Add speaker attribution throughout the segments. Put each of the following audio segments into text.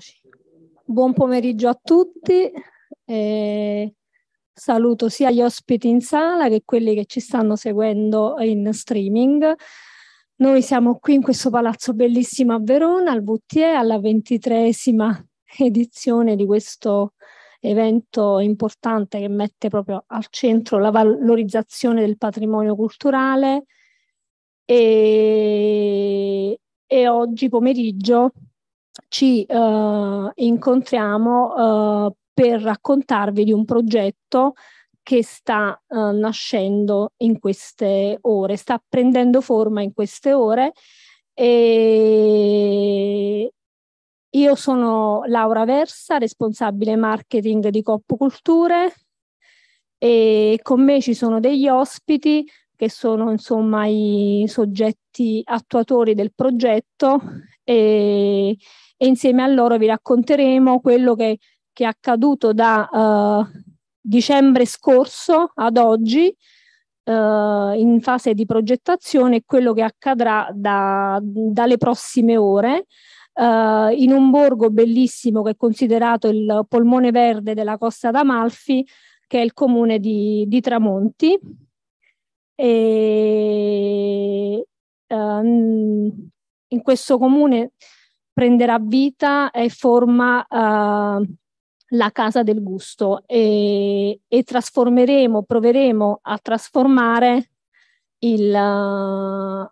Speaker 1: Eccoci. Buon pomeriggio a tutti. Eh, saluto sia gli ospiti in sala che quelli che ci stanno seguendo in streaming. Noi siamo qui in questo palazzo bellissimo a Verona, al VTE, alla ventitresima edizione di questo evento importante che mette proprio al centro la valorizzazione del patrimonio culturale e, e oggi pomeriggio ci eh, incontriamo eh, per raccontarvi di un progetto che sta eh, nascendo in queste ore, sta prendendo forma in queste ore e io sono Laura Versa, responsabile marketing di Coppo Culture e con me ci sono degli ospiti che sono insomma i soggetti attuatori del progetto e e insieme a loro vi racconteremo quello che, che è accaduto da eh, dicembre scorso ad oggi eh, in fase di progettazione e quello che accadrà da, dalle prossime ore. Uh, in un borgo bellissimo che è considerato il polmone verde della Costa d'Amalfi, che è il comune di, di Tramonti. E, uh, in questo comune prenderà vita e forma eh, la casa del gusto e, e trasformeremo, proveremo a trasformare il, uh,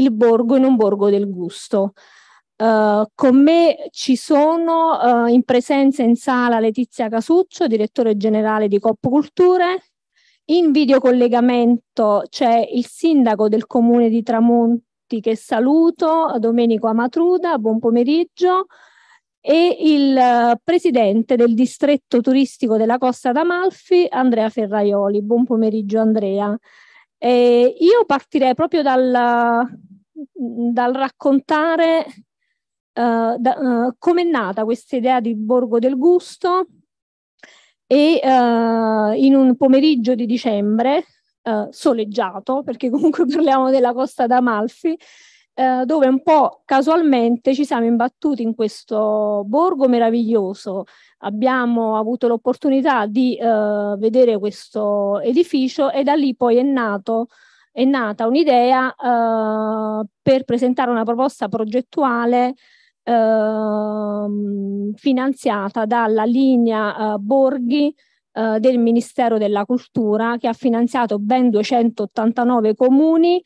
Speaker 1: il borgo in un borgo del gusto. Uh, con me ci sono uh, in presenza in sala Letizia Casuccio, direttore generale di Coop Culture. In videocollegamento c'è il sindaco del comune di Tramonto tutti che saluto, Domenico Amatruda, buon pomeriggio, e il eh, presidente del distretto turistico della Costa d'Amalfi, Andrea Ferraioli. Buon pomeriggio Andrea. Eh, io partirei proprio dal, dal raccontare eh, da, eh, come è nata questa idea di Borgo del Gusto e eh, in un pomeriggio di dicembre eh, soleggiato, perché comunque parliamo della costa d'Amalfi, eh, dove un po' casualmente ci siamo imbattuti in questo borgo meraviglioso. Abbiamo avuto l'opportunità di eh, vedere questo edificio e da lì poi è nato è nata un'idea eh, per presentare una proposta progettuale eh, finanziata dalla linea eh, Borghi eh, del Ministero della Cultura che ha finanziato ben 289 comuni eh,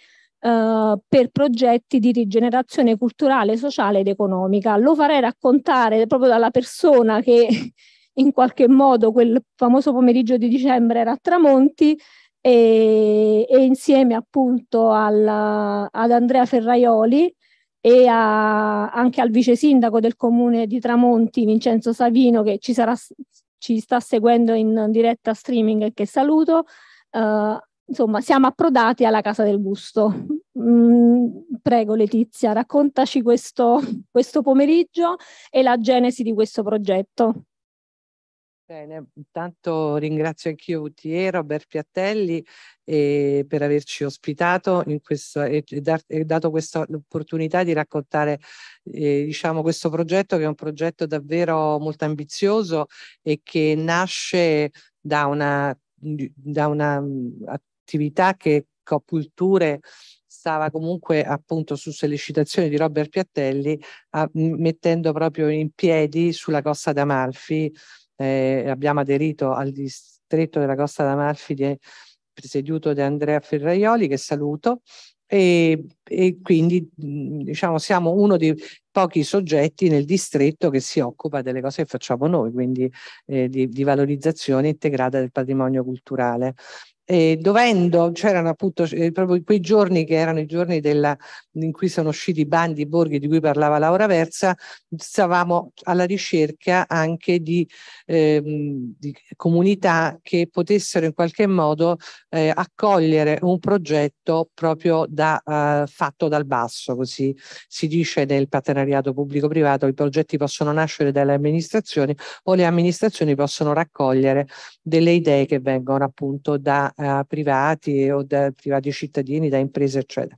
Speaker 1: per progetti di rigenerazione culturale, sociale ed economica. Lo farei raccontare proprio dalla persona che in qualche modo quel famoso pomeriggio di dicembre era a Tramonti e, e insieme appunto al, ad Andrea Ferraioli e a, anche al vice sindaco del comune di Tramonti, Vincenzo Savino, che ci sarà ci sta seguendo in diretta streaming e che saluto. Uh, insomma, siamo approdati alla casa del gusto. Mm, prego Letizia, raccontaci questo, questo pomeriggio e la genesi di questo progetto.
Speaker 2: Bene, intanto ringrazio anch'io UTE, Robert Piattelli eh, per averci ospitato questo, e, dar, e, dato questa opportunità di raccontare eh, diciamo, questo progetto che è un progetto davvero molto ambizioso e che nasce da una, da una attività che Coculture stava comunque appunto su sollecitazione di Robert Piattelli a, mettendo proprio in piedi sulla costa d'Amalfi eh, abbiamo aderito al distretto della Costa d'Amalfi presieduto da Andrea Ferraioli, che saluto, e, e, quindi mm, diciamo siamo uno dei pochi soggetti nel distretto che si occupa delle cose che facciamo noi, quindi eh, di, di, valorizzazione integrata del patrimonio culturale eh, dovendo, c'erano appunto eh, proprio quei giorni che erano i giorni della, in cui sono usciti i bandi, i borghi di cui parlava Laura Versa, stavamo alla ricerca anche di, ehm, di comunità che potessero in qualche modo eh, accogliere un progetto proprio da, eh, fatto dal basso, così si dice nel partenariato pubblico-privato, i progetti possono nascere dalle amministrazioni o le amministrazioni possono raccogliere delle idee che vengono appunto da da eh, privati o da privati cittadini, da imprese, eccetera.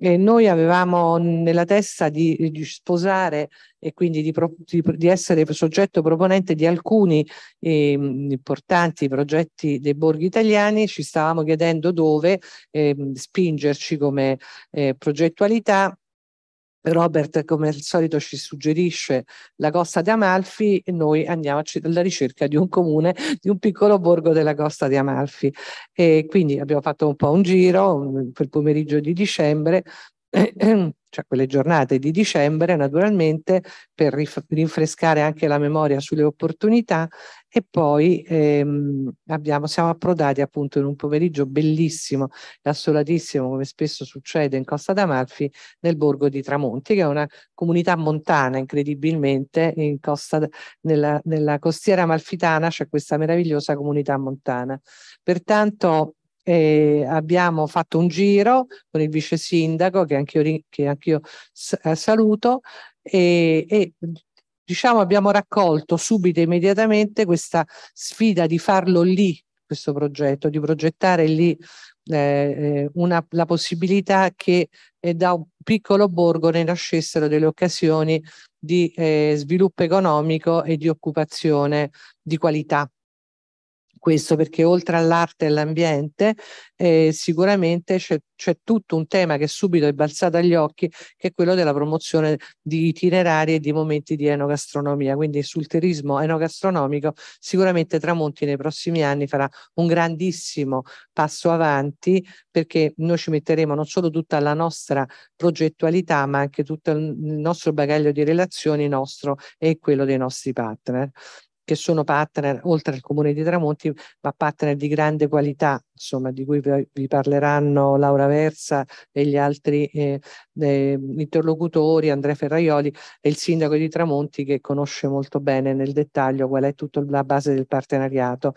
Speaker 2: E noi avevamo nella testa di, di sposare e quindi di, pro, di, di, essere soggetto proponente di alcuni eh, importanti progetti dei borghi italiani, ci stavamo chiedendo dove eh, spingerci come eh, progettualità Robert, come al solito, ci suggerisce la Costa di Amalfi e noi andiamo alla ricerca di un comune, di un piccolo borgo della Costa di Amalfi. E quindi abbiamo fatto un po' un giro quel pomeriggio di dicembre cioè quelle giornate di dicembre naturalmente per rinfrescare anche la memoria sulle opportunità e poi ehm, abbiamo, siamo approdati appunto in un pomeriggio bellissimo e assolatissimo come spesso succede in Costa d'Amalfi nel borgo di Tramonti che è una comunità montana incredibilmente in costa, nella, nella costiera amalfitana c'è questa meravigliosa comunità montana pertanto eh, abbiamo fatto un giro con il vice sindaco che anch'io, che anch'io eh, saluto e, e diciamo abbiamo raccolto subito e immediatamente questa sfida di farlo lì questo progetto, di progettare lì eh, eh, una, la possibilità che eh, da un piccolo borgo ne nascessero delle occasioni di eh, sviluppo economico e di occupazione di qualità questo perché oltre all'arte e all'ambiente eh, sicuramente c'è, tutto un tema che subito è balzato agli occhi che è quello della promozione di itinerari e di momenti di enogastronomia quindi sul turismo enogastronomico sicuramente Tramonti nei prossimi anni farà un grandissimo passo avanti perché noi ci metteremo non solo tutta la nostra progettualità ma anche tutto il nostro bagaglio di relazioni nostro e quello dei nostri partner che sono partner, oltre al Comune di Tramonti, ma partner di grande qualità, insomma, di cui vi parleranno Laura Versa e gli altri eh, eh, interlocutori, Andrea Ferraioli e il sindaco di Tramonti che conosce molto bene nel dettaglio qual è tutta la base del partenariato.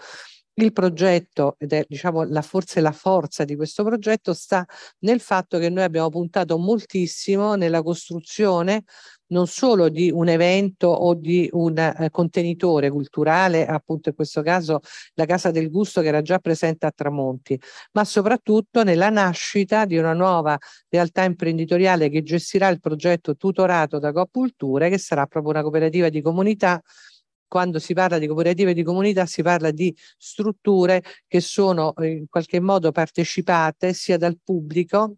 Speaker 2: Il progetto, ed è diciamo la, forse la forza di questo progetto, sta nel fatto che noi abbiamo puntato moltissimo nella costruzione non solo di un evento o di un eh, contenitore culturale, appunto in questo caso la Casa del Gusto che era già presente a Tramonti, ma soprattutto nella nascita di una nuova realtà imprenditoriale che gestirà il progetto tutorato da Coppulture, che sarà proprio una cooperativa di comunità quando si parla di cooperative di comunità si parla di strutture che sono eh, in qualche modo partecipate sia dal pubblico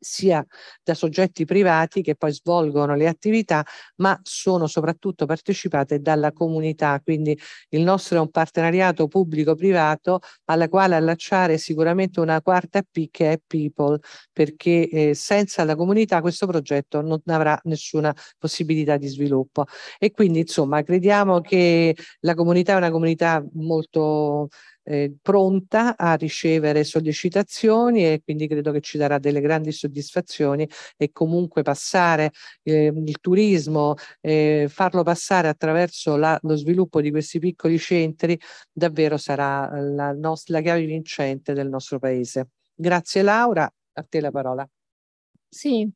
Speaker 2: sia da soggetti privati che poi svolgono le attività, ma sono soprattutto partecipate dalla comunità. Quindi il nostro è un partenariato pubblico-privato alla quale allacciare sicuramente una quarta P che è People, perché eh, senza la comunità questo progetto non avrà nessuna possibilità di sviluppo. E quindi insomma crediamo che la comunità è una comunità molto eh, pronta a ricevere sollecitazioni e quindi credo che ci darà delle grandi soddisfazioni e comunque passare eh, il turismo, eh, farlo passare attraverso la, lo sviluppo di questi piccoli centri davvero sarà eh, la, nostra, la chiave vincente del nostro paese. Grazie Laura, a te la parola.
Speaker 1: Sì,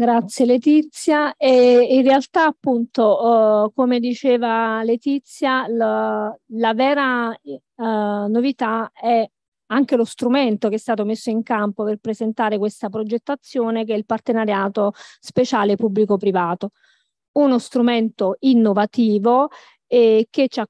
Speaker 1: Grazie Letizia. E in realtà appunto, eh, come diceva Letizia, la, la vera eh, novità è anche lo strumento che è stato messo in campo per presentare questa progettazione che è il partenariato speciale pubblico-privato. Uno strumento innovativo eh, che ci ha,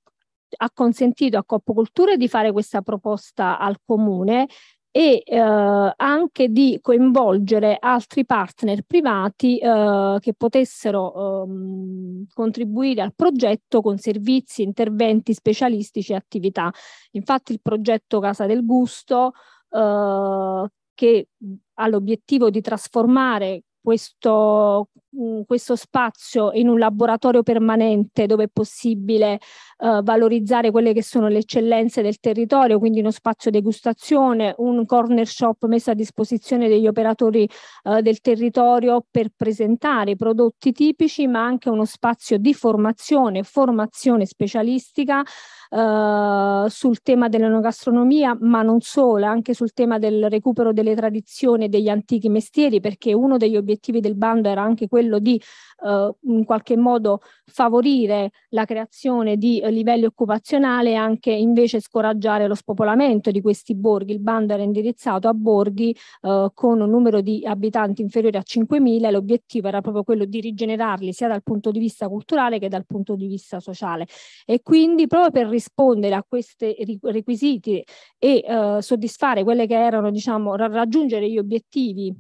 Speaker 1: ha consentito a Coppoculture di fare questa proposta al comune e eh, anche di coinvolgere altri partner privati eh, che potessero ehm, contribuire al progetto con servizi, interventi specialistici e attività. Infatti il progetto Casa del Gusto eh, che ha l'obiettivo di trasformare questo, mm, questo spazio in un laboratorio permanente dove è possibile eh, valorizzare quelle che sono le eccellenze del territorio, quindi uno spazio degustazione, un corner shop messo a disposizione degli operatori eh, del territorio per presentare i prodotti tipici, ma anche uno spazio di formazione, formazione specialistica eh, sul tema dell'enogastronomia, ma non solo, anche sul tema del recupero delle tradizioni e degli antichi mestieri, perché uno degli obiettivi obiettivi del bando era anche quello di eh, in qualche modo favorire la creazione di eh, livelli occupazionali e anche invece scoraggiare lo spopolamento di questi borghi. Il bando era indirizzato a borghi eh, con un numero di abitanti inferiore a 5.000 e l'obiettivo era proprio quello di rigenerarli sia dal punto di vista culturale che dal punto di vista sociale. E quindi proprio per rispondere a questi requisiti e eh, soddisfare quelle che erano, diciamo, raggiungere gli obiettivi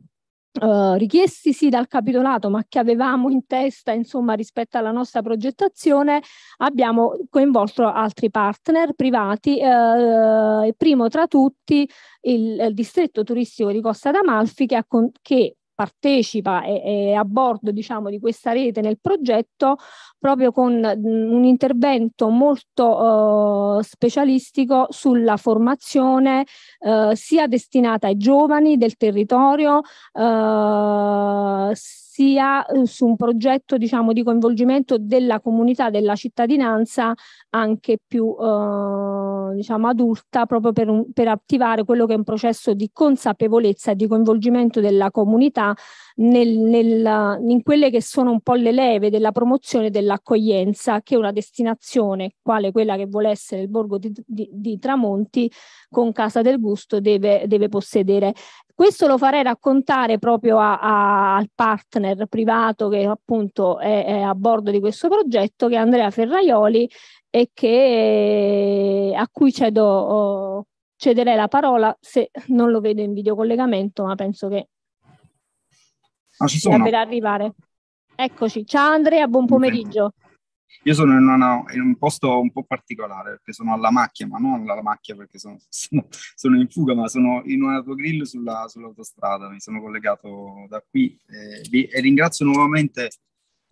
Speaker 1: Uh, richiesti sì dal capitolato ma che avevamo in testa insomma rispetto alla nostra progettazione abbiamo coinvolto altri partner privati uh, primo tra tutti il, il distretto turistico di Costa d'Amalfi che, ha con, che partecipa e, e a bordo diciamo, di questa rete nel progetto proprio con un intervento molto eh, specialistico sulla formazione eh, sia destinata ai giovani del territorio eh, sia eh, su un progetto diciamo, di coinvolgimento della comunità, della cittadinanza anche più eh, diciamo, adulta proprio per, un, per attivare quello che è un processo di consapevolezza e di coinvolgimento della comunità nel, nel, in quelle che sono un po' le leve della promozione dell'accoglienza che una destinazione quale quella che vuole essere il borgo di, di, di Tramonti con Casa del Gusto deve, deve possedere. Questo lo farei raccontare proprio a, a, al partner privato che appunto è, è, a bordo di questo progetto, che è Andrea Ferraioli, e che, a cui cedo, cederei la parola se non lo vedo in videocollegamento, ma penso che ah, ci sono. dovrebbe arrivare. Eccoci, ciao Andrea, buon pomeriggio.
Speaker 3: Io sono in, una, in, un posto un po' particolare perché sono alla macchia, ma non alla macchia perché sono, sono, sono in fuga, ma sono in un autogrill sulla, sull'autostrada. Mi sono collegato da qui eh, e ringrazio nuovamente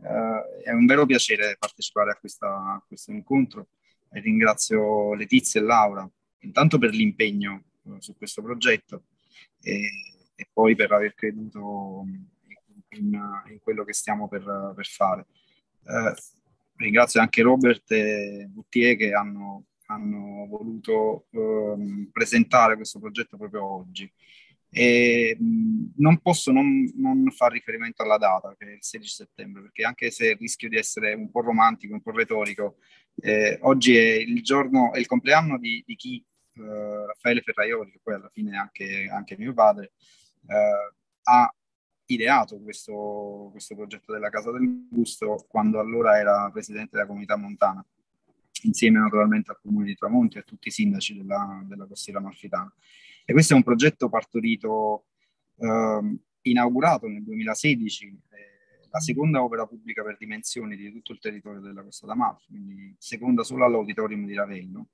Speaker 3: eh, è un vero piacere partecipare a, questa, a questo incontro e ringrazio Letizia e Laura intanto per l'impegno eh, su questo progetto e, e poi per aver creduto in, in quello che stiamo per, per fare. Eh, ringrazio anche Robert e Buttier che hanno, hanno voluto eh, presentare questo progetto proprio oggi. E non posso non, non fare riferimento alla data, che è il 16 settembre, perché anche se rischio di essere un po' romantico, un po' retorico, eh, oggi è il giorno, è il compleanno di, di chi, eh, Raffaele Ferraioli, che poi alla fine anche, anche mio padre, eh, ha ideato questo, questo, progetto della Casa del Gusto quando allora era presidente della comunità montana, insieme naturalmente al comune di Tramonti e a tutti i sindaci della, della costiera amalfitana. E questo è un progetto partorito, eh, inaugurato nel 2016, eh, la seconda opera pubblica per dimensioni di tutto il territorio della Costa d'Amalfi, quindi seconda solo all'auditorium di Ravenno,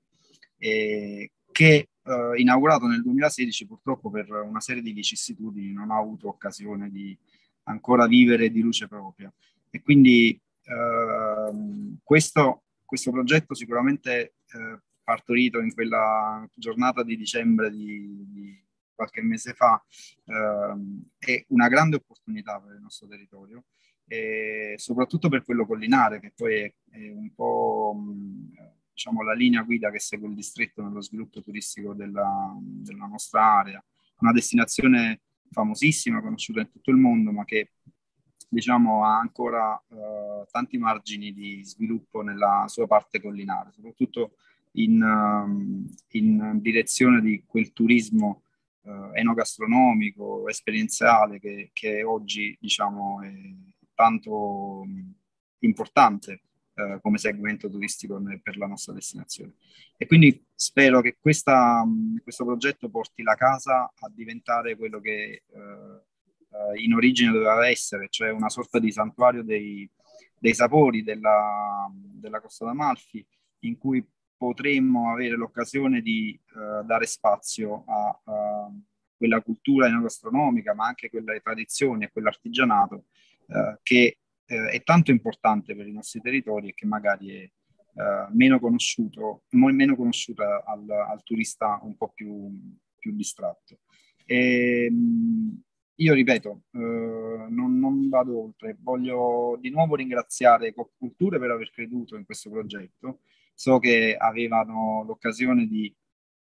Speaker 3: eh, che inaugurato nel 2016 purtroppo per una serie di vicissitudini non ha avuto occasione di ancora vivere di luce propria. E quindi ehm, questo, questo progetto sicuramente eh, partorito in quella giornata di dicembre di, di qualche mese fa, ehm, è una grande opportunità per il nostro territorio e soprattutto per quello collinare, che poi è, è un po' diciamo, la linea guida che segue il distretto nello sviluppo turistico della, della nostra area. Una destinazione famosissima, conosciuta in tutto il mondo, ma che diciamo, ha ancora eh, tanti margini di sviluppo nella sua parte collinare, soprattutto in, um, in direzione di quel turismo eh, enogastronomico, esperienziale che, che oggi diciamo, è tanto um, importante eh, come segmento turistico per la nostra destinazione. E quindi spero che questa, um, questo progetto porti la casa a diventare quello che eh, eh, in origine doveva essere, cioè una sorta di santuario dei, dei sapori della, della Costa d'Amalfi, in cui potremmo avere l'occasione di uh, dare spazio a uh, quella cultura enogastronomica, ma anche quelle tradizioni e quell'artigianato uh, che eh, è tanto importante per i nostri territori e che magari è meno conosciuto, meno conosciuta al, al, turista un po' più, più distratto. E, ehm, io ripeto, eh, non, non, vado oltre, voglio di nuovo ringraziare Copculture per aver creduto in questo progetto, So che avevano l'occasione di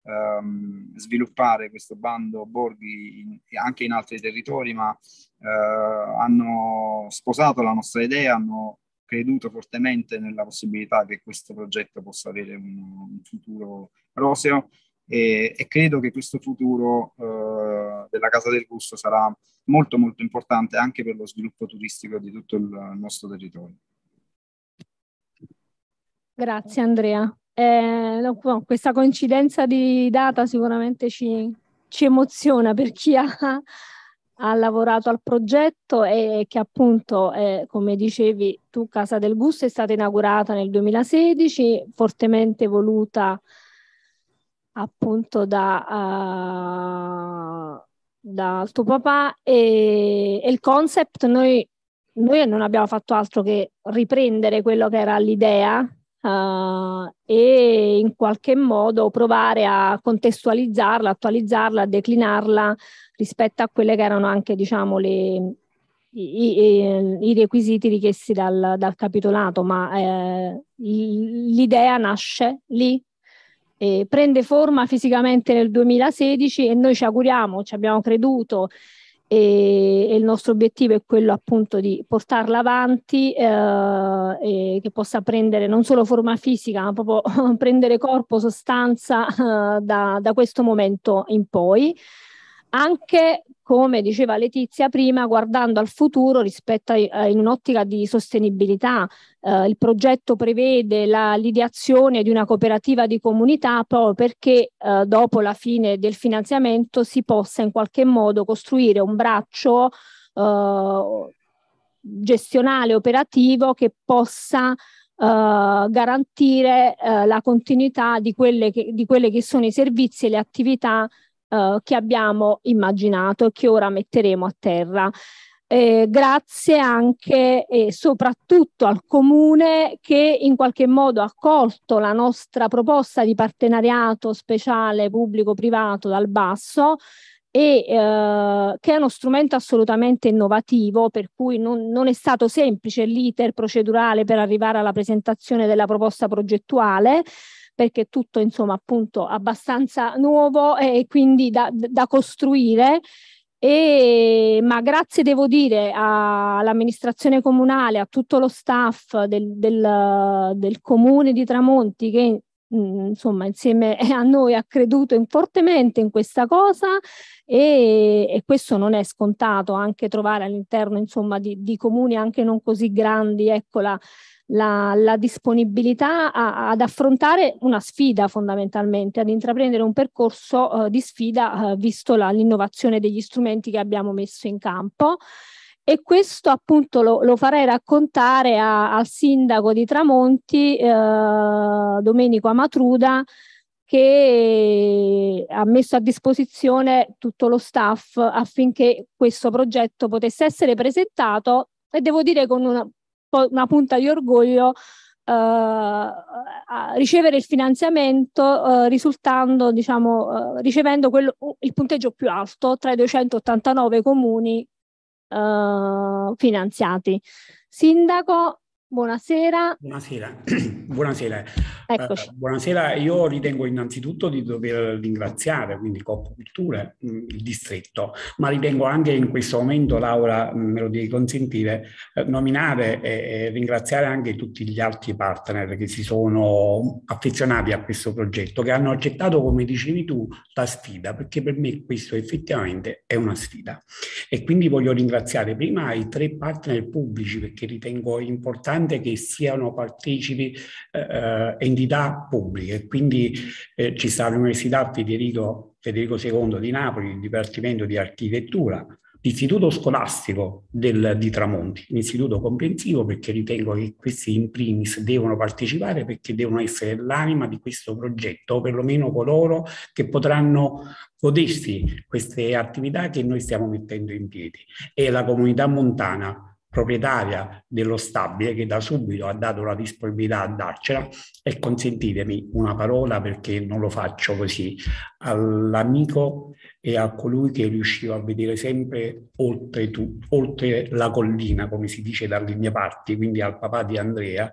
Speaker 3: ehm, sviluppare questo bando Borghi in, anche in altri territori, ma eh, hanno sposato la nostra idea, hanno creduto fortemente nella possibilità che questo progetto possa avere un, un futuro roseo e, e, credo che questo futuro eh, della Casa del Gusto sarà molto molto importante anche per lo sviluppo turistico di tutto il nostro territorio.
Speaker 1: Grazie Andrea. Eh, no, questa coincidenza di data sicuramente ci, ci emoziona per chi ha, ha, lavorato al progetto e che appunto, eh, come dicevi tu, Casa del Gusto è stata inaugurata nel 2016, fortemente voluta appunto da, uh, da tuo papà e, e il concept noi, noi non abbiamo fatto altro che riprendere quello che era l'idea uh, e in qualche modo provare a contestualizzarla, attualizzarla, a declinarla rispetto a quelle che erano anche diciamo, le, i, i, requisiti richiesti dal, dal capitolato, ma eh, l'idea nasce lì, prende forma fisicamente nel 2016 e noi ci auguriamo, ci abbiamo creduto e, e il nostro obiettivo è quello appunto di portarla avanti eh, e che possa prendere non solo forma fisica ma proprio prendere corpo, sostanza eh, da, da questo momento in poi anche come diceva Letizia prima, guardando al futuro rispetto a, eh, in un'ottica di sostenibilità. Eh, il progetto prevede la, l'ideazione di una cooperativa di comunità proprio perché eh, dopo la fine del finanziamento si possa in qualche modo costruire un braccio eh, gestionale operativo che possa Uh, garantire uh, la continuità di quelle, che, di quelle che sono i servizi e le attività eh, che abbiamo immaginato e che ora metteremo a terra. Eh, grazie anche e soprattutto al comune che in qualche modo ha accolto la nostra proposta di partenariato speciale pubblico-privato dal basso e eh, che è uno strumento assolutamente innovativo per cui non, non è stato semplice l'iter procedurale per arrivare alla presentazione della proposta progettuale perché tutto insomma appunto abbastanza nuovo e quindi da, da costruire. E, ma grazie devo dire all'amministrazione comunale, a tutto lo staff del, del, del comune di Tramonti che insomma, insieme a noi ha creduto in, fortemente in questa cosa e, e, questo non è scontato anche trovare all'interno insomma, di, di comuni anche non così grandi ecco la, la, la, disponibilità a, ad affrontare una sfida fondamentalmente, ad intraprendere un percorso eh, di sfida eh, visto la, l'innovazione degli strumenti che abbiamo messo in campo e questo appunto lo, lo farei raccontare a, al sindaco di Tramonti, eh, Domenico Amatruda, che ha messo a disposizione tutto lo staff affinché questo progetto potesse essere presentato e devo dire con una, una punta di orgoglio eh, ricevere il finanziamento eh, risultando, diciamo, eh, ricevendo quello, il punteggio più alto tra i 289 comuni eh, finanziati. Sindaco Buonasera.
Speaker 4: Buonasera. buonasera. Eccoci. Eh, buonasera, io ritengo innanzitutto di dover ringraziare quindi Coop Culture, mm, il distretto, ma ritengo anche in questo momento, Laura, mm, me lo devi consentire, eh, nominare e ringraziare anche tutti gli altri partner che si sono affezionati a questo progetto, che hanno accettato, come dicevi tu, la sfida, perché per me questo effettivamente è una sfida. E quindi voglio ringraziare prima i tre partner pubblici perché ritengo importante importante che siano partecipi eh, eh, entità pubbliche, quindi eh, ci sta l'Università Federico, Federico II di Napoli, il Dipartimento di Architettura, l'istituto scolastico del, di Tramonti, un istituto comprensivo perché ritengo che questi in primis devono partecipare perché devono essere l'anima di questo progetto o perlomeno coloro che potranno godersi queste attività che noi stiamo mettendo in piedi e la comunità montana proprietaria dello stabile che da subito ha dato la disponibilità a darcela e consentitemi una parola perché non lo faccio così all'amico e a colui che riusciva a vedere sempre oltre, tu, oltre la collina come si dice dalle mie parti quindi al papà di Andrea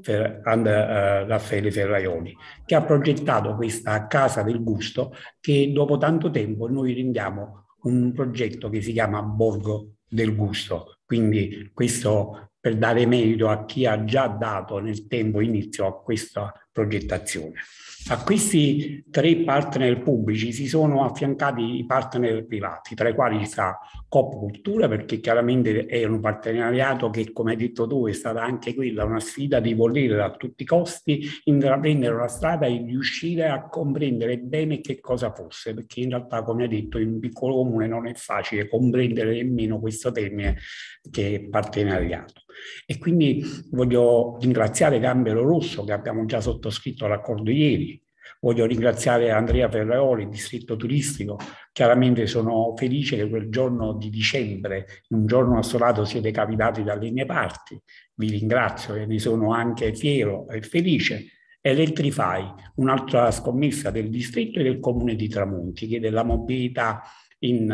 Speaker 4: per And, uh, eh, Raffaele Ferraioni che ha progettato questa Casa del Gusto che dopo tanto tempo noi rendiamo un progetto che si chiama Borgo del Gusto, quindi questo per dare merito a chi ha già dato nel tempo inizio a questa progettazione. A questi tre partner pubblici si sono affiancati i partner privati, tra i quali sta Coop Cultura, perché chiaramente è un partenariato che, come hai detto tu, è stata anche quella una sfida di voler a tutti i costi intraprendere una strada e riuscire a comprendere bene che cosa fosse, perché in realtà, come hai detto, in un piccolo comune non è facile comprendere nemmeno questo termine che è partenariato. E quindi voglio ringraziare Gambero Rosso che abbiamo già sottoscritto l'accordo ieri. Voglio ringraziare Andrea Ferraioli, distretto turistico. Chiaramente sono felice che quel giorno di dicembre, un giorno assolato, siete capitati dalle mie parti. Vi ringrazio e ne sono anche fiero e felice Electrify, un'altra scommessa del distretto e del comune di Tramonti, che è della mobilità in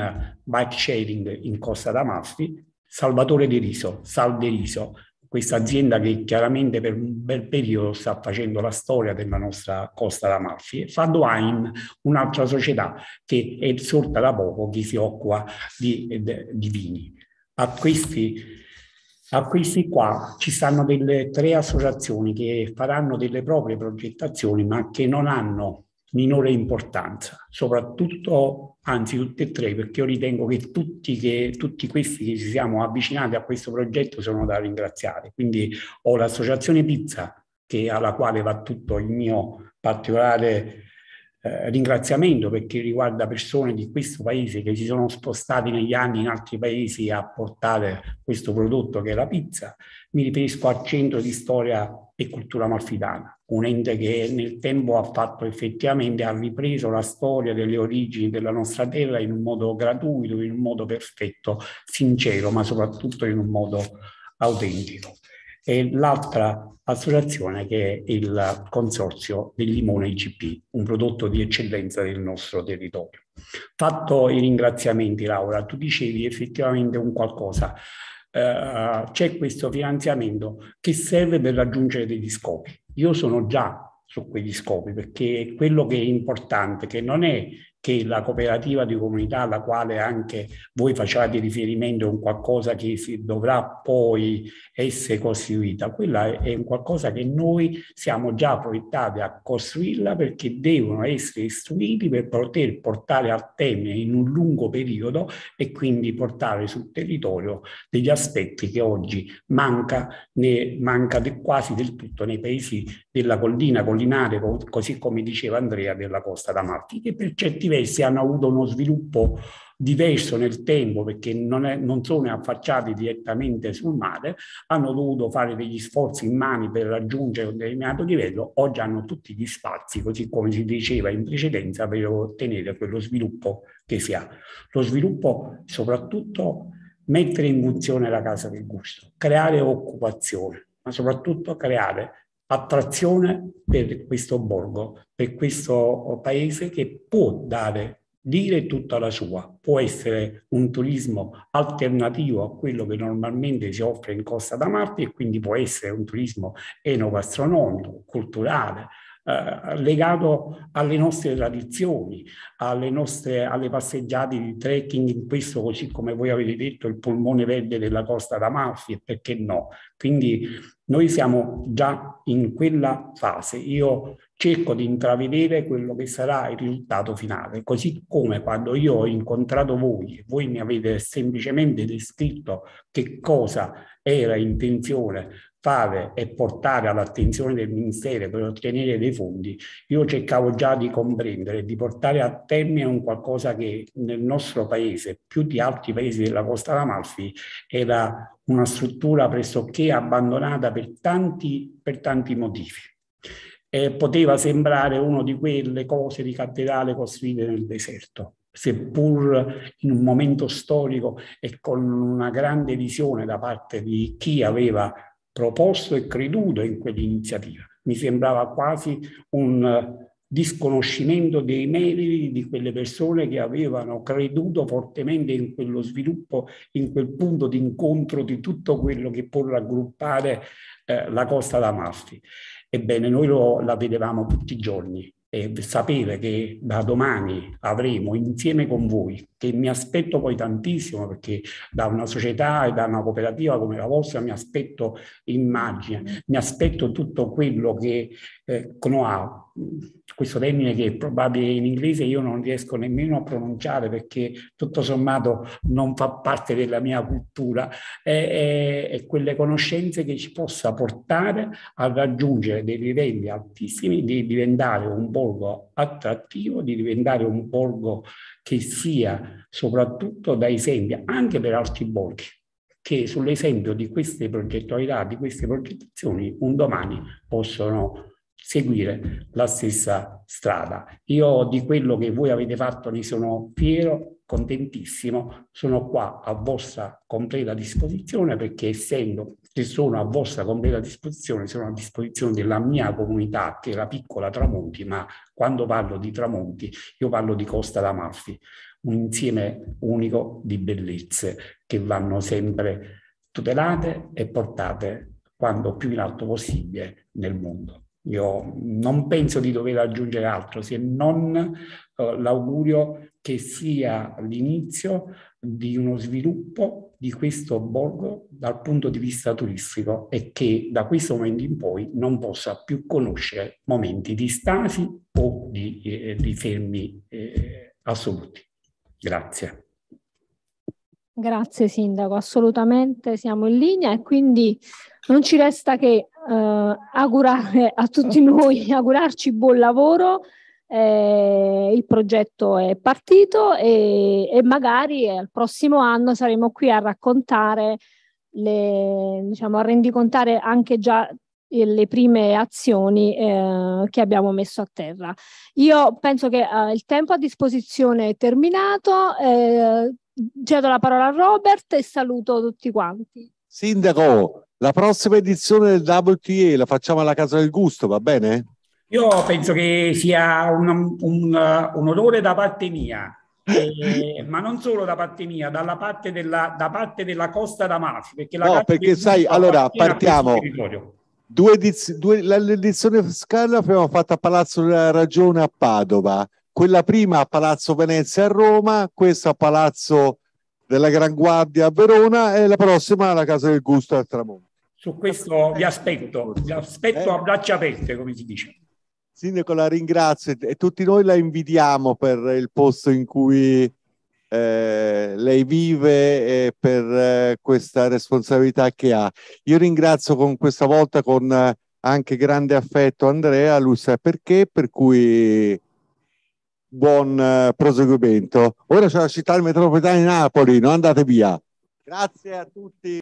Speaker 4: bike sharing in Costa Damalfi, Salvatore di Riso, Sal De Riso, questa azienda che chiaramente per un bel periodo sta facendo la storia della nostra costa d'Amalfi. Fadwine, un'altra società che è sorta da poco, che si occupa di, di vini. A questi a questi qua ci stanno delle tre associazioni che faranno delle proprie progettazioni ma che non hanno minore importanza, soprattutto, anzi tutte e tre, perché io ritengo che tutti, che tutti, questi che ci siamo avvicinati a questo progetto sono da ringraziare. Quindi ho l'associazione Pizza, che, alla quale va tutto il mio particolare eh, ringraziamento perché riguarda persone di questo paese che si sono spostati negli anni in altri paesi a portare questo prodotto che è la pizza. Mi riferisco al Centro di Storia e Cultura Malfitana, un ente che nel tempo ha fatto effettivamente, ha ripreso la storia delle origini della nostra terra in un modo gratuito, in un modo perfetto, sincero, ma soprattutto in un modo autentico e l'altra associazione che è il Consorzio del Limone IGP, un prodotto di eccellenza del nostro territorio. Fatto i ringraziamenti Laura, tu dicevi effettivamente un qualcosa, eh, c'è questo finanziamento che serve per raggiungere degli scopi. Io sono già su quegli scopi perché quello che è importante, che non è che la cooperativa di comunità alla quale anche voi facciate riferimento è un qualcosa che si dovrà poi essere costruita, quella è un qualcosa che noi siamo già proiettati a costruirla perché devono essere istruiti per poter portare al termine in un lungo periodo e quindi portare sul territorio degli aspetti che oggi manca, ne, manca de, quasi del tutto nei paesi della collina collinare, così come diceva Andrea, della costa d'Amalfi, che per certi diversi hanno avuto uno sviluppo diverso nel tempo perché non, è, non, sono affacciati direttamente sul mare, hanno dovuto fare degli sforzi in mani per raggiungere un determinato livello, oggi hanno tutti gli spazi, così come si diceva in precedenza, per ottenere quello sviluppo che si ha. Lo sviluppo soprattutto mettere in funzione la casa del gusto, creare occupazione, ma soprattutto creare attrazione per questo borgo, per questo paese che può dare, dire tutta la sua, può essere un turismo alternativo a quello che normalmente si offre in Costa da Marte e quindi può essere un turismo enogastronomico, culturale, eh, legato alle nostre tradizioni, alle, nostre, alle passeggiate di trekking in questo, così come voi avete detto, il polmone verde della costa d'Amalfi, perché no? Quindi noi siamo già in quella fase. Io cerco di intravedere quello che sarà il risultato finale, così come quando io ho incontrato voi e voi mi avete semplicemente descritto che cosa era intenzione fare e portare all'attenzione del Ministero per ottenere dei fondi, io cercavo già di comprendere, di portare a termine un qualcosa che nel nostro paese, più di altri paesi della costa d'Amalfi, era una struttura pressoché abbandonata per tanti, per tanti motivi. E poteva sembrare una di quelle cose di cattedrale costruite nel deserto seppur in un momento storico e con una grande visione da parte di chi aveva proposto e creduto in quell'iniziativa. Mi sembrava quasi un eh, disconoscimento dei meriti di quelle persone che avevano creduto fortemente in quello sviluppo, in quel punto di incontro di tutto quello che può raggruppare eh, la Costa d'Amalfi. Ebbene, noi lo, la vedevamo tutti i giorni, e sapere che da domani avremo insieme con voi, che mi aspetto poi tantissimo perché da una società e da una cooperativa come la vostra mi aspetto immagine, mi aspetto tutto quello che eh, Knoa questo termine che probabile in inglese io non riesco nemmeno a pronunciare perché tutto sommato non fa parte della mia cultura, è, è, è quelle conoscenze che ci possa portare a raggiungere dei livelli altissimi, di diventare un borgo attrattivo, di diventare un borgo che sia soprattutto da esempio anche per altri borghi che sull'esempio di queste progettualità, di queste progettazioni, un domani possono seguire la stessa strada. Io di quello che voi avete fatto ne sono fiero, contentissimo, sono qua a vostra completa disposizione perché essendo che sono a vostra completa disposizione, sono a disposizione della mia comunità che è la piccola Tramonti, ma quando parlo di Tramonti io parlo di Costa d'Amalfi, un insieme unico di bellezze che vanno sempre tutelate e portate quando più in alto possibile nel mondo. Io non penso di dover aggiungere altro se non eh, l'augurio che sia l'inizio di uno sviluppo di questo borgo dal punto di vista turistico e che da questo momento in poi non possa più conoscere momenti di stasi o di, eh, di fermi eh, assoluti. Grazie.
Speaker 1: Grazie Sindaco, assolutamente siamo in linea e quindi non ci resta che eh, augurare a tutti noi, augurarci buon lavoro. Eh, il progetto è partito e, e magari eh, al prossimo anno saremo qui a raccontare, le, diciamo, a rendicontare anche già eh, le prime azioni eh, che abbiamo messo a terra. Io penso che eh, il tempo a disposizione è terminato. Eh, Cedo la parola a Robert e saluto tutti quanti.
Speaker 2: Sindaco, la prossima edizione del WTA la facciamo alla Casa del Gusto, va bene?
Speaker 4: Io penso che sia un, un, un odore da parte mia, eh, ma non solo da parte mia, dalla parte della, da parte della Costa d'Amalfi. Perché la no, perché sai, allora partiamo.
Speaker 2: Due ediz- due, l'edizione fiscale l'abbiamo fatta a Palazzo della Ragione a Padova quella prima a Palazzo Venezia a Roma, questa a Palazzo della Gran Guardia a Verona e la prossima alla Casa del Gusto al Tramonto.
Speaker 4: Su questo vi aspetto, vi aspetto eh? a braccia aperte, come si dice.
Speaker 2: Sindaco, la ringrazio e tutti noi la invidiamo per il posto in cui eh, lei vive e per eh, questa responsabilità che ha. Io ringrazio con questa volta con eh, anche grande affetto Andrea, lui sa perché, per cui buon eh, proseguimento. Ora c'è la città metropolitana di Napoli, non andate via. Grazie a
Speaker 3: tutti.